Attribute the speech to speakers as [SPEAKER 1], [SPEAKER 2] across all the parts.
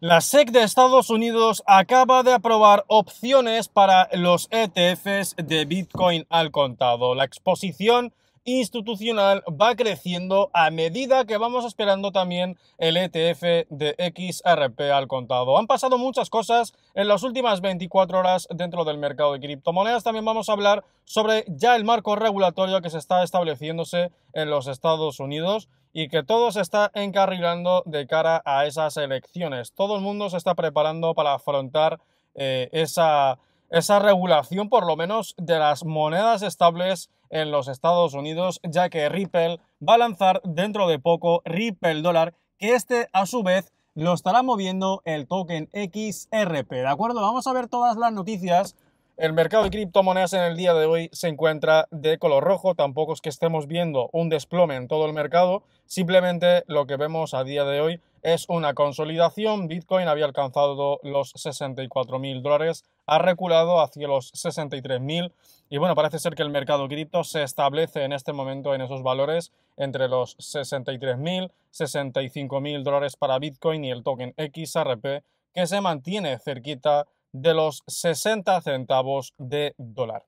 [SPEAKER 1] La SEC de Estados Unidos acaba de aprobar opciones para los ETFs de Bitcoin al contado. La exposición institucional va creciendo a medida que vamos esperando también el ETF de XRP al contado. Han pasado muchas cosas en las últimas 24 horas dentro del mercado de criptomonedas. También vamos a hablar sobre ya el marco regulatorio que se está estableciéndose en los Estados Unidos y que todo se está encarrilando de cara a esas elecciones. Todo el mundo se está preparando para afrontar eh, esa, esa regulación, por lo menos, de las monedas estables en los Estados Unidos, ya que Ripple va a lanzar dentro de poco Ripple Dólar, que este a su vez lo estará moviendo el token XRP. ¿De acuerdo? Vamos a ver todas las noticias el mercado de criptomonedas en el día de hoy se encuentra de color rojo, tampoco es que estemos viendo un desplome en todo el mercado, simplemente lo que vemos a día de hoy es una consolidación, Bitcoin había alcanzado los 64 mil dólares, ha reculado hacia los 63.000 mil y bueno, parece ser que el mercado cripto se establece en este momento en esos valores entre los 63 mil, 65 mil dólares para Bitcoin y el token XRP que se mantiene cerquita de los 60 centavos de dólar.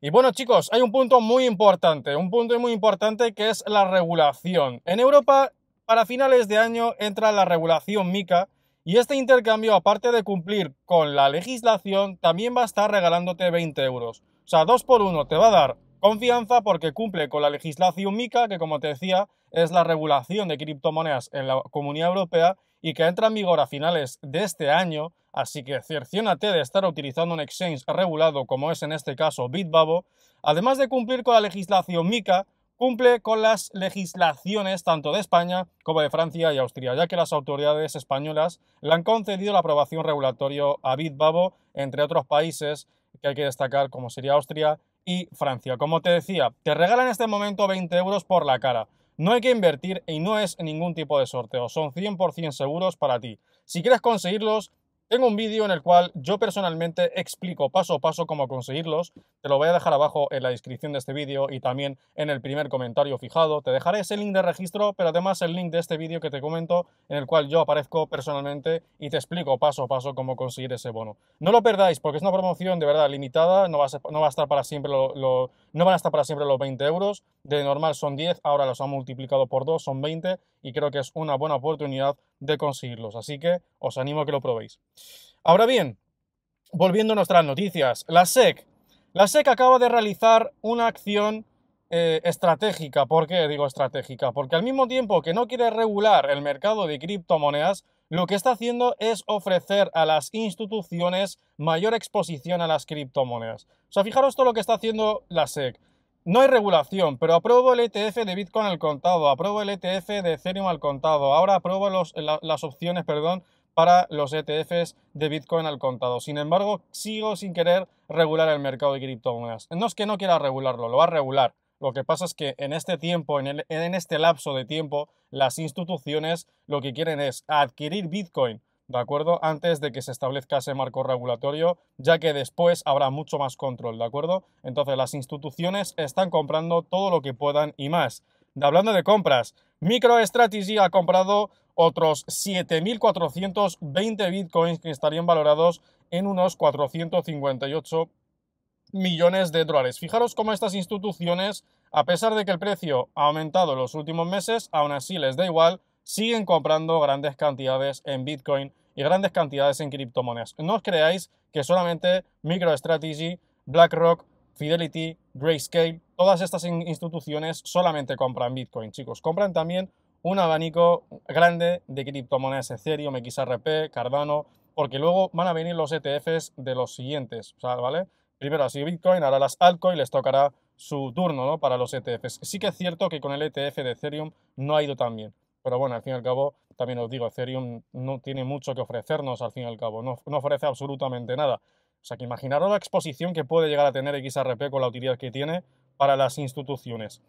[SPEAKER 1] Y bueno chicos, hay un punto muy importante, un punto muy importante que es la regulación. En Europa, para finales de año, entra la regulación MICA y este intercambio, aparte de cumplir con la legislación, también va a estar regalándote 20 euros. O sea, 2 por 1 te va a dar confianza porque cumple con la legislación MICA, que como te decía, es la regulación de criptomonedas en la Comunidad Europea, y que entra en vigor a finales de este año, así que cerciónate de estar utilizando un exchange regulado como es en este caso Bitbabo, además de cumplir con la legislación MICA, cumple con las legislaciones tanto de España como de Francia y Austria, ya que las autoridades españolas le han concedido la aprobación regulatoria a Bitbabo, entre otros países que hay que destacar como sería Austria y Francia. Como te decía, te regalan en este momento 20 euros por la cara. No hay que invertir y no es ningún tipo de sorteo, son 100% seguros para ti. Si quieres conseguirlos, tengo un vídeo en el cual yo personalmente explico paso a paso cómo conseguirlos. Te lo voy a dejar abajo en la descripción de este vídeo y también en el primer comentario fijado. Te dejaré ese link de registro, pero además el link de este vídeo que te comento en el cual yo aparezco personalmente y te explico paso a paso cómo conseguir ese bono. No lo perdáis porque es una promoción de verdad limitada, no va a, estar para siempre lo no van a estar para siempre los 20 euros, de normal son 10, ahora los han multiplicado por 2, son 20 y creo que es una buena oportunidad de conseguirlos, así que os animo a que lo probéis. Ahora bien, volviendo a nuestras noticias, la SEC. La SEC acaba de realizar una acción eh, estratégica. ¿Por qué digo estratégica? Porque al mismo tiempo que no quiere regular el mercado de criptomonedas, lo que está haciendo es ofrecer a las instituciones mayor exposición a las criptomonedas. O sea, fijaros todo lo que está haciendo la SEC. No hay regulación, pero apruebo el ETF de Bitcoin al contado, apruebo el ETF de Ethereum al contado, ahora apruebo las opciones, perdón, para los ETFs de Bitcoin al contado. Sin embargo, sigo sin querer regular el mercado de criptomonedas. No es que no quiera regularlo, lo va a regular. Lo que pasa es que en este tiempo, en, en este lapso de tiempo, las instituciones lo que quieren es adquirir Bitcoin, ¿de acuerdo? Antes de que se establezca ese marco regulatorio, ya que después habrá mucho más control, ¿de acuerdo? Entonces las instituciones están comprando todo lo que puedan y más. hablando de compras, MicroStrategy ha comprado otros 7.420 bitcoins que estarían valorados en unos 458 millones de dólares. Fijaros cómo estas instituciones, a pesar de que el precio ha aumentado en los últimos meses, aún así les da igual, siguen comprando grandes cantidades en Bitcoin y grandes cantidades en criptomonedas. No os creáis que solamente MicroStrategy, BlackRock, Fidelity, Grayscale, todas estas instituciones solamente compran Bitcoin, chicos. Compran también un abanico grande de criptomonedas, Ethereum, XRP, Cardano, porque luego van a venir los ETFs de los siguientes, ¿vale? primero ha sido Bitcoin, ahora las altcoins les tocará su turno ¿no? para los ETFs. Sí que es cierto que con el ETF de Ethereum no ha ido tan bien, pero bueno, al fin y al cabo, también os digo, Ethereum no tiene mucho que ofrecernos, al fin y al cabo, no, no ofrece absolutamente nada. O sea que imaginaros la exposición que puede llegar a tener XRP con la utilidad que tiene para las instituciones.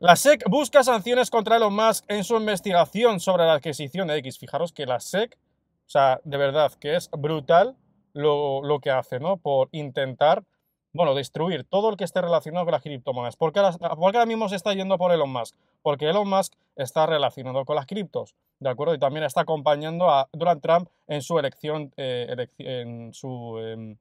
[SPEAKER 1] La SEC busca sanciones contra Elon Musk en su investigación sobre la adquisición de X. Fijaros que la SEC, o sea, de verdad que es brutal lo, que hace, ¿no? Por intentar, bueno, destruir todo el que esté relacionado con las criptomonedas. ¿Por qué, porque ahora mismo se está yendo por Elon Musk? Porque Elon Musk está relacionado con las criptos, ¿de acuerdo? Y también está acompañando a Donald Trump en su elección, eh, en em,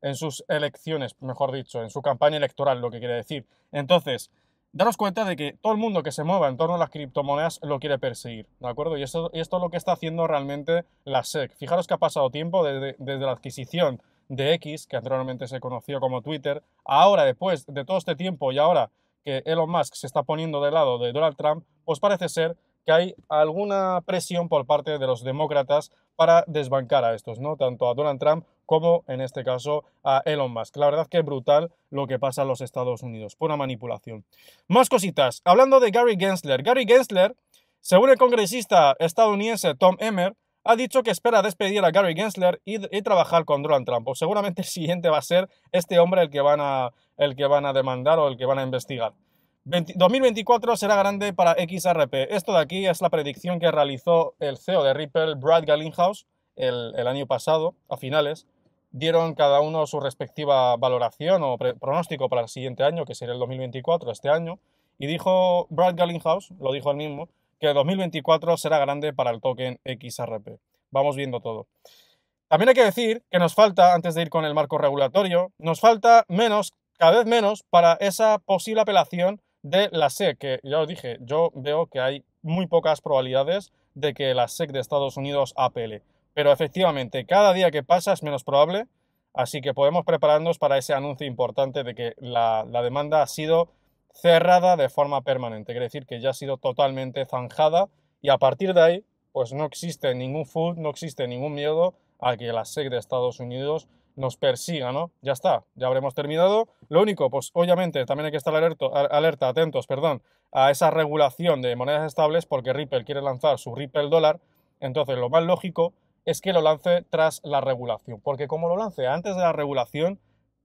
[SPEAKER 1] en sus elecciones, mejor dicho, en su campaña electoral, lo que quiere decir. Entonces, daros cuenta de que todo el mundo que se mueva en torno a las criptomonedas lo quiere perseguir, ¿de acuerdo? Y esto, es lo que está haciendo realmente la SEC. Fijaros que ha pasado tiempo desde, la adquisición de X, que anteriormente se conoció como Twitter, ahora, después de todo este tiempo y ahora que Elon Musk se está poniendo del lado de Donald Trump, pues parece ser que hay alguna presión por parte de los demócratas para desbancar a estos, ¿no? Tanto a Donald Trump como en este caso a Elon Musk. La verdad que es brutal lo que pasa en los Estados Unidos, Una manipulación. Más cositas, hablando de Gary Gensler. Gary Gensler, según el congresista estadounidense Tom Emmer, ha dicho que espera despedir a Gary Gensler y, trabajar con Donald Trump. O seguramente el siguiente va a ser este hombre el que van a, el que van a demandar o el que van a investigar. 2024 será grande para XRP. Esto de aquí es la predicción que realizó el CEO de Ripple, Brad Gallinghouse, el año pasado, a finales, dieron cada uno su respectiva valoración o pronóstico para el siguiente año, que sería el 2024, este año, y dijo Brad Gallinghouse, lo dijo él mismo, que el 2024 será grande para el token XRP. Vamos viendo todo. También hay que decir que nos falta, antes de ir con el marco regulatorio, nos falta menos, cada vez menos, para esa posible apelación de la SEC, que ya os dije, yo veo que hay muy pocas probabilidades de que la SEC de Estados Unidos apele. Pero efectivamente, cada día que pasa es menos probable, así que podemos prepararnos para ese anuncio importante de que la, demanda ha sido cerrada de forma permanente, quiere decir que ya ha sido totalmente zanjada y a partir de ahí, pues no existe ningún food, no existe ningún miedo a que la SEC de Estados Unidos nos persiga, ¿no? Ya está, ya habremos terminado. Lo único, pues obviamente también hay que estar alerta, atentos, perdón, a esa regulación de monedas estables porque Ripple quiere lanzar su Ripple dólar. Entonces, lo más lógico es que lo lance tras la regulación, porque como lo lance antes de la regulación,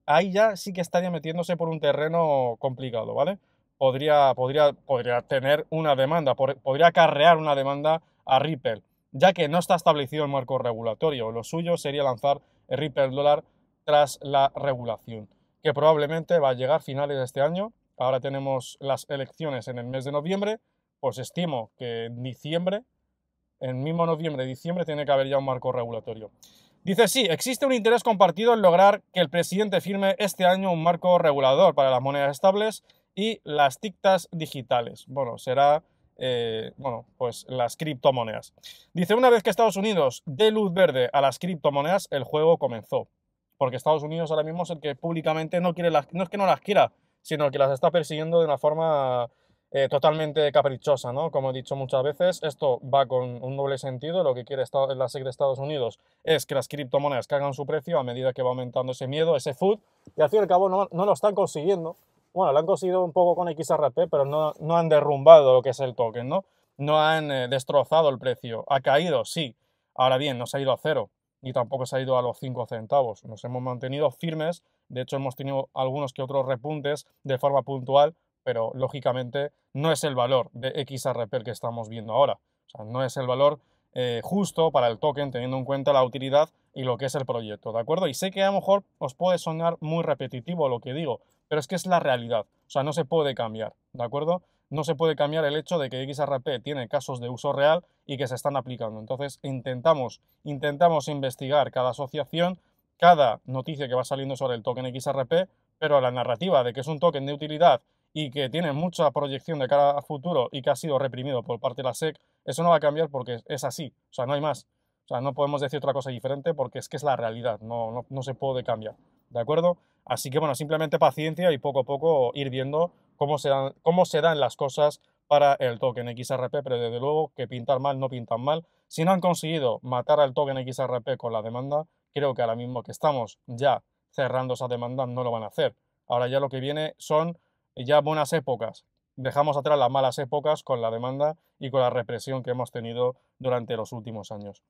[SPEAKER 1] ahí ya sí que estaría metiéndose por un terreno complicado, ¿vale? Podría, podría, podría tener una demanda, podría acarrear una demanda a Ripple, ya que no está establecido el marco regulatorio. Lo suyo sería lanzar el Ripple dólar tras la regulación, que probablemente va a llegar a finales de este año. Ahora tenemos las elecciones en el mes de noviembre, pues estimo que en diciembre en mismo noviembre, diciembre, tiene que haber ya un marco regulatorio. Dice, sí, existe un interés compartido en lograr que el presidente firme este año un marco regulador para las monedas estables y las tictas digitales. Bueno, será, eh, bueno, pues las criptomonedas. Dice, una vez que Estados Unidos dé luz verde a las criptomonedas, el juego comenzó. Porque Estados Unidos ahora mismo es el que públicamente no quiere las, no es que no las quiera, sino que las está persiguiendo de una forma eh, totalmente caprichosa, ¿no? Como he dicho muchas veces, esto va con un doble sentido. Lo que quiere la SEC de Estados Unidos es que las criptomonedas cargan su precio a medida que va aumentando ese miedo, ese food, y al fin y al cabo no, lo están consiguiendo. Bueno, lo han conseguido un poco con XRP, pero no, han derrumbado lo que es el token, ¿no? No han eh, destrozado el precio. Ha caído, sí. Ahora bien, no se ha ido a cero ni tampoco se ha ido a los 5 centavos. Nos hemos mantenido firmes, de hecho hemos tenido algunos que otros repuntes de forma puntual, pero lógicamente no es el valor de XRP que estamos viendo ahora. O sea, no es el valor eh, justo para el token teniendo en cuenta la utilidad y lo que es el proyecto, ¿de acuerdo? Y sé que a lo mejor os puede sonar muy repetitivo lo que digo, pero es que es la realidad. O sea, no se puede cambiar, ¿de acuerdo? No se puede cambiar el hecho de que XRP tiene casos de uso real y que se están aplicando. Entonces, intentamos, intentamos investigar cada asociación, cada noticia que va saliendo sobre el token XRP, pero la narrativa de que es un token de utilidad y que tiene mucha proyección de cara al futuro y que ha sido reprimido por parte de la SEC, eso no va a cambiar porque es así, o sea, no hay más. O sea, no podemos decir otra cosa diferente porque es que es la realidad, no, no, se puede cambiar, ¿de acuerdo? Así que bueno, simplemente paciencia y poco a poco ir viendo cómo se dan, cómo se dan las cosas para el token XRP, pero desde luego que pintar mal no pintan mal. Si no han conseguido matar al token XRP con la demanda, creo que ahora mismo que estamos ya cerrando esa demanda no lo van a hacer. Ahora ya lo que viene son ya buenas épocas. Dejamos atrás las malas épocas con la demanda y con la represión que hemos tenido durante los últimos años.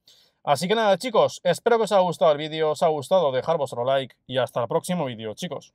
[SPEAKER 1] Así que nada, chicos, espero que os haya gustado el vídeo, os ha gustado, dejar vuestro like y hasta el próximo vídeo, chicos.